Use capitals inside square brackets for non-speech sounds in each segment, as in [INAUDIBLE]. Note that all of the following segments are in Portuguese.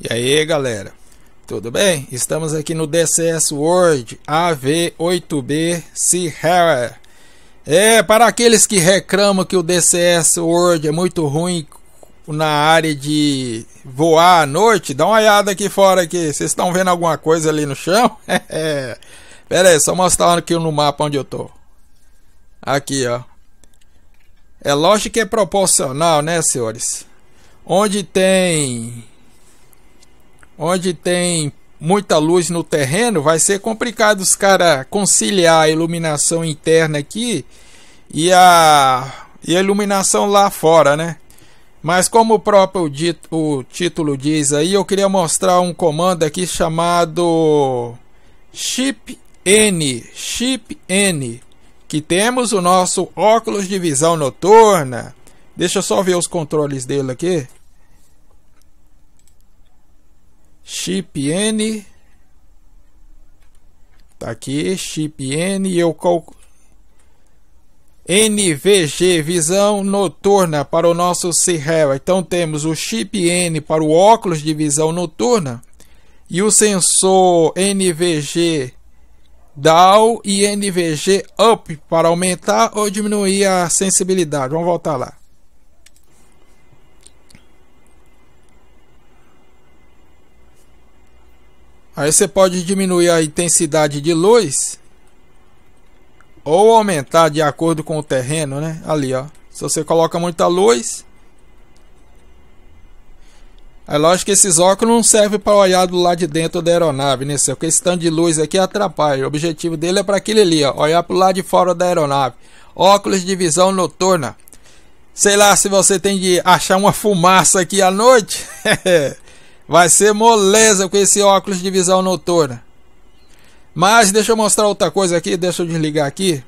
E aí galera, tudo bem? Estamos aqui no DCS World AV8B Sierra. É, para aqueles que reclamam que o DCS World é muito ruim na área de voar à noite, dá uma olhada aqui fora aqui. Vocês estão vendo alguma coisa ali no chão? [LAUGHS] É. Pera aí, só mostrar aqui no mapa onde eu tô. Aqui, ó. É lógico que é proporcional, né, senhores? Onde tem onde tem muita luz no terreno, vai ser complicado os caras conciliar a iluminação interna aqui e a, e a iluminação lá fora, né? Mas como o próprio dito, o título diz aí, eu queria mostrar um comando aqui chamado chip N, chip N, que temos o nosso óculos de visão noturna. Deixa eu só ver os controles dele aqui. chip N. Tá aqui, chip N. Eu calculo. NVG, visão noturna para o nosso Sierra. Então temos o chip N para o óculos de visão noturna e o sensor NVG down e NVG up para aumentar ou diminuir a sensibilidade. Vamos voltar lá. Aí você pode diminuir a intensidade de luz ou aumentar de acordo com o terreno, né? Ali, ó. Se você coloca muita luz, é lógico que esses óculos não servem para olhar do lado de dentro da aeronave, né? Porque questão de luz aqui atrapalha. O objetivo dele é para aquele ali, ó, olhar para o lado de fora da aeronave. Óculos de visão noturna. Sei lá se você tem de achar uma fumaça aqui à noite. [LAUGHS] Vai ser moleza com esse óculos de visão noturna. Mas deixa eu mostrar outra coisa aqui, deixa eu desligar aqui.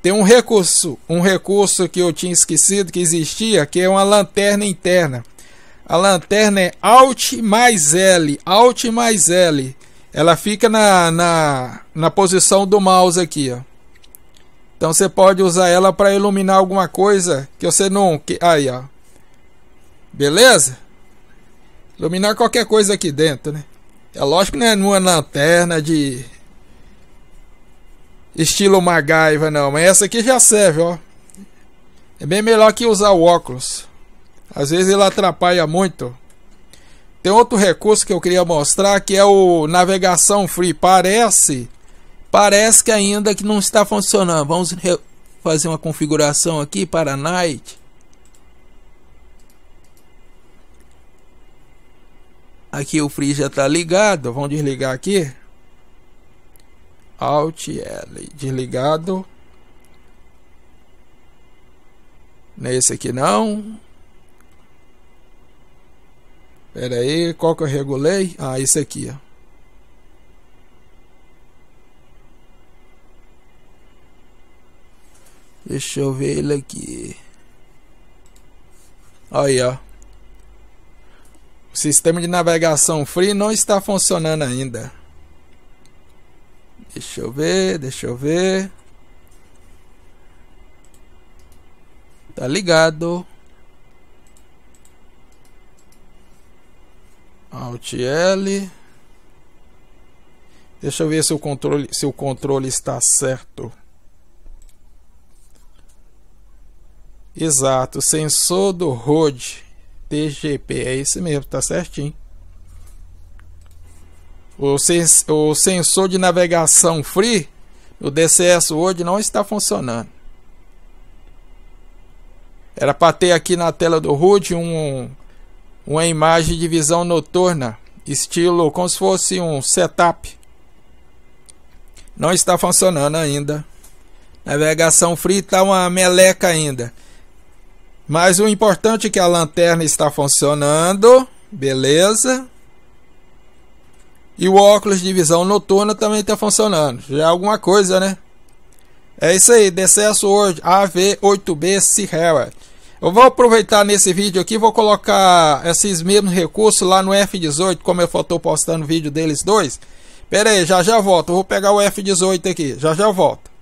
Tem um recurso, um recurso que eu tinha esquecido que existia, que é uma lanterna interna. A lanterna é Alt mais L, Alt mais L. Ela fica na, na, na posição do mouse aqui, ó. Então você pode usar ela para iluminar alguma coisa que você não... Que, aí, ó. Beleza? Iluminar qualquer coisa aqui dentro, né? É lógico que não é numa lanterna de estilo Magaiva, não. Mas essa aqui já serve, ó. É bem melhor que usar o óculos. Às vezes ele atrapalha muito. Tem outro recurso que eu queria mostrar que é o navegação free. Parece, parece que ainda que não está funcionando. Vamos fazer uma configuração aqui para night. Aqui o Free já está ligado. Vamos desligar aqui. Alt L. Desligado. Nesse é aqui não. Pera aí, qual que eu regulei? Ah, esse aqui, ó. Deixa eu ver ele aqui. Aí, ó. O sistema de navegação Free não está funcionando ainda. Deixa eu ver, deixa eu ver. Tá ligado. Alt L. Deixa eu ver se o controle, se o controle está certo. Exato, sensor do road TGP, é esse mesmo, tá certinho. O, sens o sensor de navegação free, do DCS hoje não está funcionando. Era para ter aqui na tela do HUD um, uma imagem de visão noturna, estilo como se fosse um setup. Não está funcionando ainda. Navegação free está uma meleca ainda. Mas o importante é que a lanterna está funcionando, beleza? E o óculos de visão noturna também está funcionando. Já é alguma coisa, né? É isso aí, Decesso hoje AV8B Sierra. Eu vou aproveitar nesse vídeo aqui, vou colocar esses mesmos recursos lá no F18, como eu estou postando vídeo deles dois. Pera aí, já já volto, vou pegar o F18 aqui, já já volto.